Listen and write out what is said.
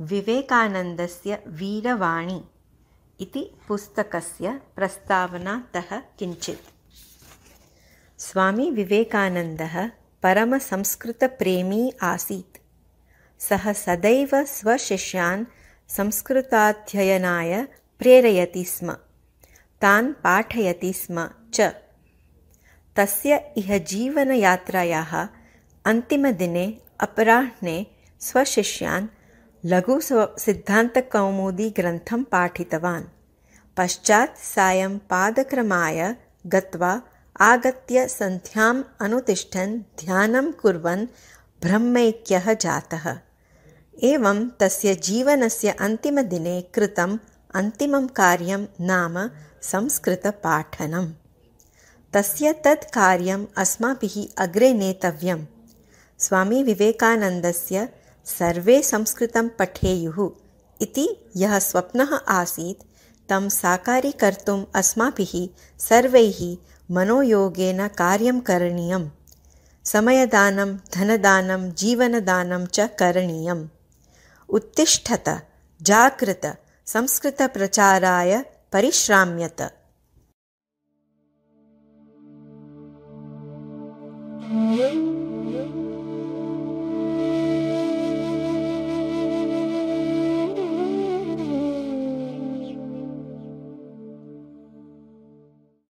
विवेकानन्दस्य वीरवाणी इति पुस्तकस्य प्रस्तावनातः किञ्चित् स्वामीविवेकानन्दः परमसंस्कृतप्रेमी आसीत् सः सदैव स्वशिष्यान् संस्कृताध्ययनाय प्रेरयति स्म तान् पाठयति स्म च तस्य इह जीवनयात्रायाः अन्तिमदिने अपराह्णे स्वशिष्यान् लघुसिद्धान्तकौमुदीग्रन्थं पाठितवान् पश्चात् सायं पादक्रमाय गत्वा आगत्य सन्ध्याम् अनुतिष्ठन् ध्यानं कुर्वन् ब्रह्मैक्यः जातः एवं तस्य जीवनस्य अन्तिमदिने कृतम् अन्तिमं कार्यं नाम संस्कृतपाठनम् तस्य तत् कार्यम् अस्माभिः अग्रे नेतव्यम् स्वामीविवेकानन्दस्य सर्वे संस्कृतं पठेयुः इति यः स्वप्नः आसीत् तं साकारीकर्तुम् अस्माभिः सर्वैः मनोयोगेन कार्यं करणीयं समयदानं धनदानं जीवनदानं च करणीयम् उत्तिष्ठत संस्कृतप्रचाराय परिश्राम्यत